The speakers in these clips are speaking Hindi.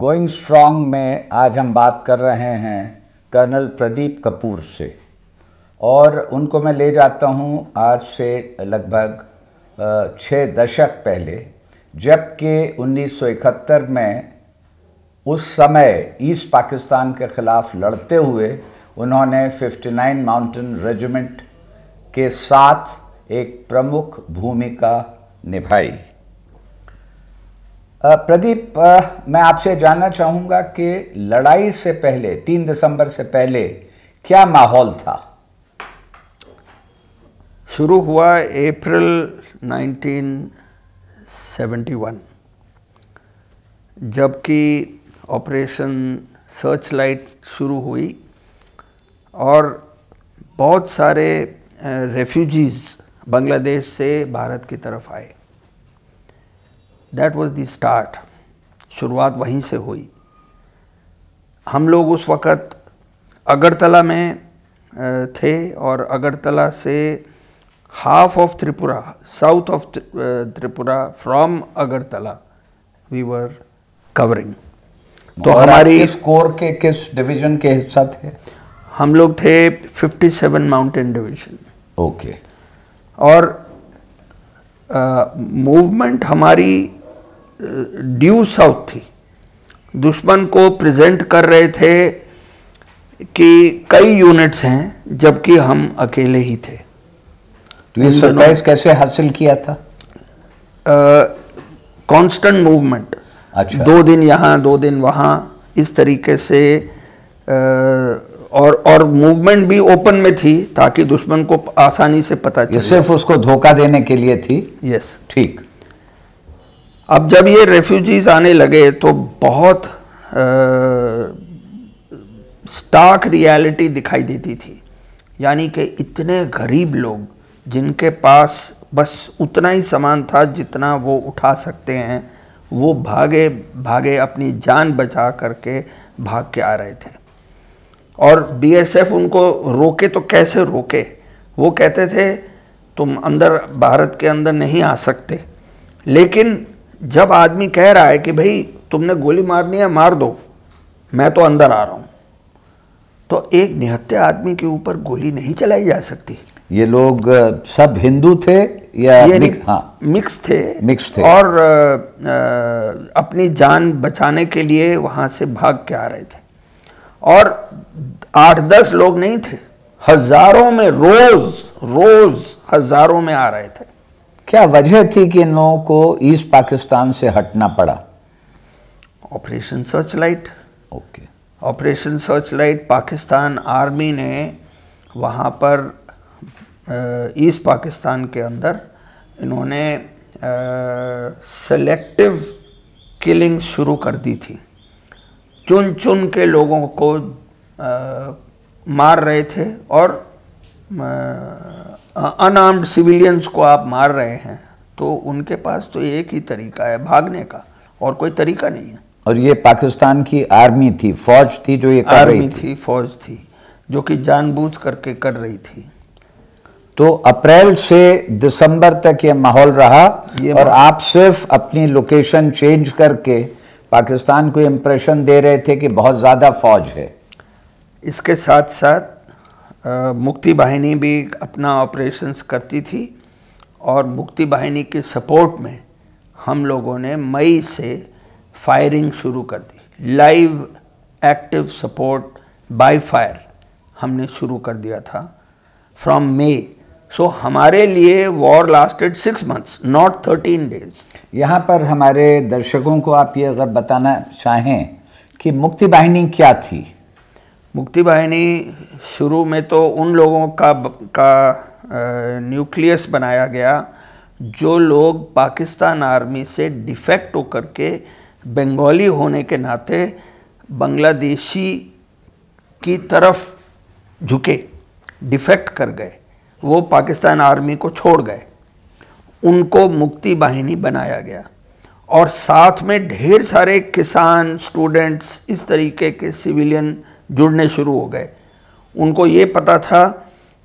गोइंग स्ट्रॉन्ग में आज हम बात कर रहे हैं कर्नल प्रदीप कपूर से और उनको मैं ले जाता हूं आज से लगभग छः दशक पहले जबकि 1971 में उस समय ईस्ट पाकिस्तान के ख़िलाफ़ लड़ते हुए उन्होंने 59 माउंटेन रेजिमेंट के साथ एक प्रमुख भूमिका निभाई प्रदीप मैं आपसे जानना चाहूँगा कि लड़ाई से पहले तीन दिसंबर से पहले क्या माहौल था शुरू हुआ अप्रैल 1971 जबकि ऑपरेशन सर्च लाइट शुरू हुई और बहुत सारे रेफ्यूजीज़ बांग्लादेश से भारत की तरफ आए दैट वॉज द स्टार्ट शुरुआत वहीं से हुई हम लोग उस वक़्त अगरतला में थे और अगरतला से half of Tripura south of Tripura from Agartala we were covering तो हमारी स्कोर के किस डिवीजन के हिस्सा थे हम लोग थे 57 माउंटेन डिवीजन ओके और मूवमेंट हमारी ड्यू साउथ थी दुश्मन को प्रेजेंट कर रहे थे कि कई यूनिट्स हैं जबकि हम अकेले ही थे तो ये तो सरप्राइज कैसे हासिल किया था कांस्टेंट मूवमेंट अच्छा दो दिन यहाँ दो दिन वहाँ इस तरीके से आ, और और मूवमेंट भी ओपन में थी ताकि दुश्मन को आसानी से पता चले सिर्फ उसको धोखा देने के लिए थी यस ठीक अब जब ये रेफ्यूजीज आने लगे तो बहुत स्टार्क रियलिटी दिखाई देती थी यानी कि इतने गरीब लोग जिनके पास बस उतना ही सामान था जितना वो उठा सकते हैं वो भागे भागे अपनी जान बचा करके भाग के आ रहे थे और बीएसएफ उनको रोके तो कैसे रोके वो कहते थे तुम अंदर भारत के अंदर नहीं आ सकते लेकिन जब आदमी कह रहा है कि भाई तुमने गोली मारनी है मार दो मैं तो अंदर आ रहा हूँ तो एक निहत्ते आदमी के ऊपर गोली नहीं चलाई जा सकती ये लोग सब हिंदू थे या ये मिक्स हाँ मिक्स थे मिक्स थे और आ, आ, अपनी जान बचाने के लिए वहाँ से भाग के आ रहे थे और आठ दस लोग नहीं थे हजारों में रोज रोज हजारों में आ रहे थे क्या वजह थी कि इन लोगों को ईस्ट पाकिस्तान से हटना पड़ा operation searchlight okay operation searchlight Pakistan army ने वहाँ पर ईस्ट पाकिस्तान के अंदर इन्होंने सेलेक्टिव किलिंग शुरू कर दी थी चुन चुन के लोगों को आ, मार रहे थे और आ, अनआर्म्ड सिविलियंस को आप मार रहे हैं तो उनके पास तो एक ही तरीका है भागने का और कोई तरीका नहीं है और ये पाकिस्तान की आर्मी थी फौज थी जो ये कर आर्मी रही थी, थी फौज थी जो कि जानबूझ करके कर रही थी तो अप्रैल से दिसंबर तक ये माहौल रहा ये और आप सिर्फ अपनी लोकेशन चेंज करके पाकिस्तान को इम्प्रेशन दे रहे थे कि बहुत ज़्यादा फौज है इसके साथ साथ मुक्ति वाहिनी भी अपना ऑपरेशंस करती थी और मुक्ति वाहिनी के सपोर्ट में हम लोगों ने मई से फायरिंग शुरू कर दी live active support by fire हमने शुरू कर दिया था फ्रॉम मे सो हमारे लिए war lasted six months not thirteen days यहाँ पर हमारे दर्शकों को आप ये अगर बताना चाहें कि मुक्ति वाहिनी क्या थी मुक्ति वाहिनी शुरू में तो उन लोगों का का न्यूक्लियस बनाया गया जो लोग पाकिस्तान आर्मी से डिफेक्ट होकर के बंगाली होने के नाते बांग्लादेशी की तरफ झुके डिफेक्ट कर गए वो पाकिस्तान आर्मी को छोड़ गए उनको मुक्ति वाहिनी बनाया गया और साथ में ढेर सारे किसान स्टूडेंट्स इस तरीके के सिविलियन जुड़ने शुरू हो गए उनको ये पता था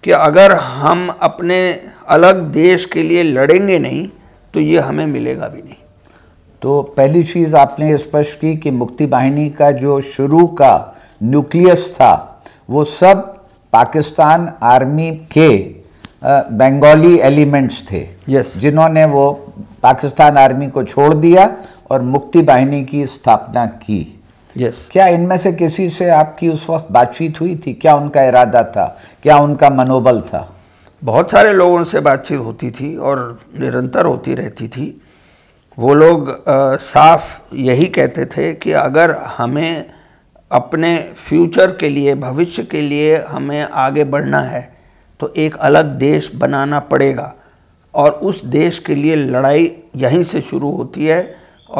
कि अगर हम अपने अलग देश के लिए लड़ेंगे नहीं तो ये हमें मिलेगा भी नहीं तो पहली चीज़ आपने स्पष्ट की कि मुक्ति वाहिनी का जो शुरू का न्यूक्लियस था वो सब पाकिस्तान आर्मी के बंगाली एलिमेंट्स थे यस yes. जिन्होंने वो पाकिस्तान आर्मी को छोड़ दिया और मुक्ति वाहिनी की स्थापना की yes. क्या इनमें से किसी से आपकी उस वक्त बातचीत हुई थी क्या उनका इरादा था क्या उनका मनोबल था बहुत सारे लोगों से बातचीत होती थी और निरंतर होती रहती थी वो लोग आ, साफ यही कहते थे कि अगर हमें अपने फ्यूचर के लिए भविष्य के लिए हमें आगे बढ़ना है तो एक अलग देश बनाना पड़ेगा और उस देश के लिए लड़ाई यहीं से शुरू होती है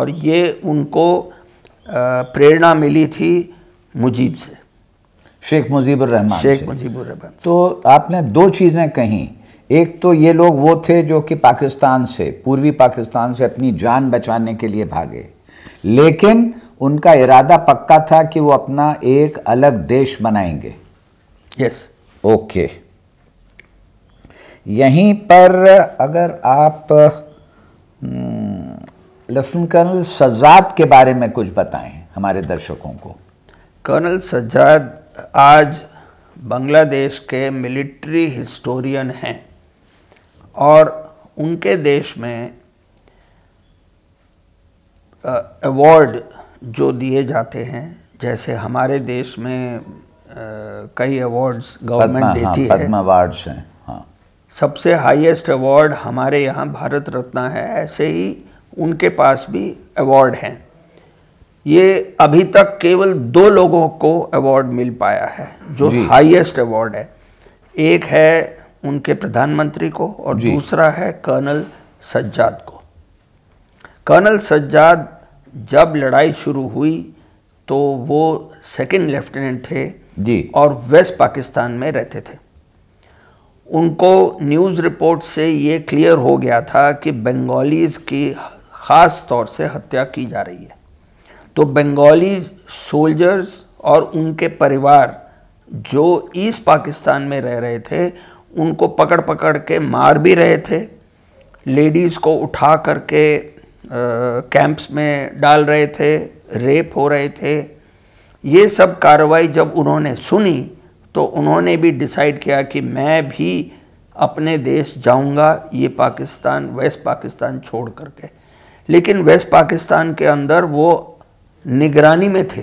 और ये उनको प्रेरणा मिली थी मुजीब से शेख रहमान शेख रहमान तो आपने दो चीज़ें कहीं एक तो ये लोग वो थे जो कि पाकिस्तान से पूर्वी पाकिस्तान से अपनी जान बचाने के लिए भागे लेकिन उनका इरादा पक्का था कि वो अपना एक अलग देश बनाएंगे यस yes. Okay okay. यहीं पर अगर आप न, हम्म, लेफ्टिनेंट कर्नल सज्जाद के बारे में कुछ बताएं हमारे दर्शकों को कर्नल सज्जाद आज बांग्लादेश के मिलिट्री हिस्टोरियन हैं और उनके देश में अवार्ड जो दिए जाते हैं जैसे हमारे देश में आ, कई अवार्ड्स गवर्नमेंट हाँ, देती हाँ, है अवार्ड्स हैं हाँ सबसे हाईएस्ट अवार्ड हमारे यहाँ भारत रत्न है ऐसे ही उनके पास भी अवार्ड हैं ये अभी तक केवल दो लोगों को अवार्ड मिल पाया है जो हाईएस्ट अवार्ड है एक है उनके प्रधानमंत्री को और दूसरा है कर्नल सज्जाद को कर्नल सज्जाद जब लड़ाई शुरू हुई तो वो सेकंड लेफ्टिनेंट थे जी और वेस्ट पाकिस्तान में रहते थे उनको न्यूज़ रिपोर्ट से ये क्लियर हो गया था कि बंगालीज़ की ख़ास तौर से हत्या की जा रही है तो बंगाली सोल्जर्स और उनके परिवार जो ईस्ट पाकिस्तान में रह रहे थे उनको पकड़ पकड़ के मार भी रहे थे लेडीज़ को उठा करके कैंप्स में डाल रहे थे रेप हो रहे थे ये सब कार्रवाई जब उन्होंने सुनी तो उन्होंने भी डिसाइड किया कि मैं भी अपने देश जाऊंगा ये पाकिस्तान वेस्ट पाकिस्तान छोड़ करके लेकिन वेस्ट पाकिस्तान के अंदर वो निगरानी में थे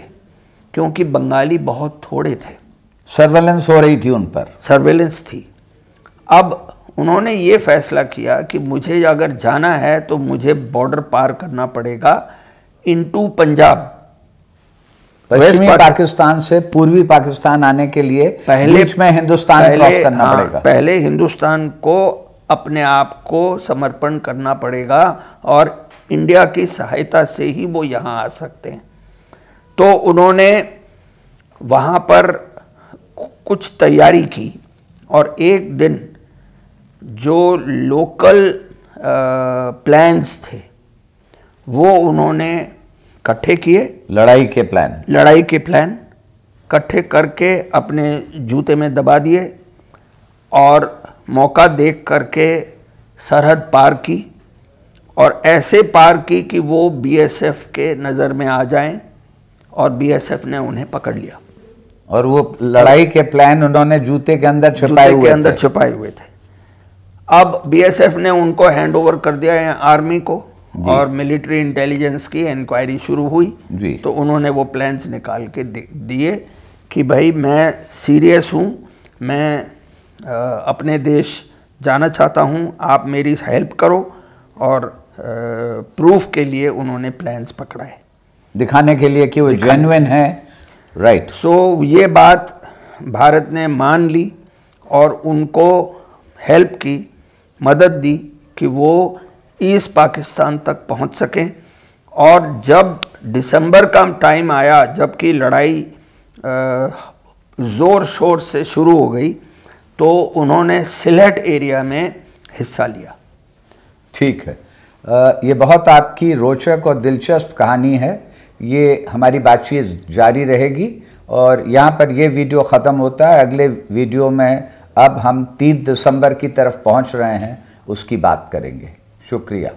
क्योंकि बंगाली बहुत थोड़े थे सर्वेलेंस हो रही थी उन पर सर्वेलेंस थी अब उन्होंने ये फैसला किया कि मुझे अगर जाना है तो मुझे बॉर्डर पार करना पड़ेगा इनटू पंजाब पश्चिमी पाकिस्तान से पूर्वी पाकिस्तान आने के लिए पहले में हिंदुस्तान पहले, क्रॉस करना हाँ, पड़ेगा पहले हिंदुस्तान को अपने आप को समर्पण करना पड़ेगा और इंडिया की सहायता से ही वो यहाँ आ सकते हैं तो उन्होंने वहाँ पर कुछ तैयारी की और एक दिन जो लोकल प्लान्स थे वो उन्होंने इकट्ठे किए लड़ाई के प्लान लड़ाई के प्लान इकट्ठे करके अपने जूते में दबा दिए और मौका देख करके सरहद पार की और ऐसे पार की कि वो बीएसएफ के नज़र में आ जाएं और बीएसएफ ने उन्हें पकड़ लिया और वो लड़ाई के प्लान उन्होंने जूते के अंदर छुपाए हुए के अंदर छुपाए हुए थे अब बीएसएफ ने उनको हैंडओवर कर दिया है आर्मी को और मिलिट्री इंटेलिजेंस की इंक्वायरी शुरू हुई तो उन्होंने वो प्लान्स निकाल के दिए कि भाई मैं सीरियस हूँ मैं आ, अपने देश जाना चाहता हूँ आप मेरी हेल्प करो और प्रूफ के लिए उन्होंने प्लान्स पकड़ाए दिखाने के लिए कि वो जेनुन है राइट right. सो so, ये बात भारत ने मान ली और उनको हेल्प की मदद दी कि वो ईस्ट पाकिस्तान तक पहुंच सकें और जब दिसंबर का टाइम आया जबकि लड़ाई ज़ोर शोर से शुरू हो गई तो उन्होंने सिलेट एरिया में हिस्सा लिया ठीक है आ, ये बहुत आपकी रोचक और दिलचस्प कहानी है ये हमारी बातचीत जारी रहेगी और यहाँ पर ये वीडियो ख़त्म होता है अगले वीडियो में अब हम तीन दिसंबर की तरफ पहुँच रहे हैं उसकी बात करेंगे शुक्रिया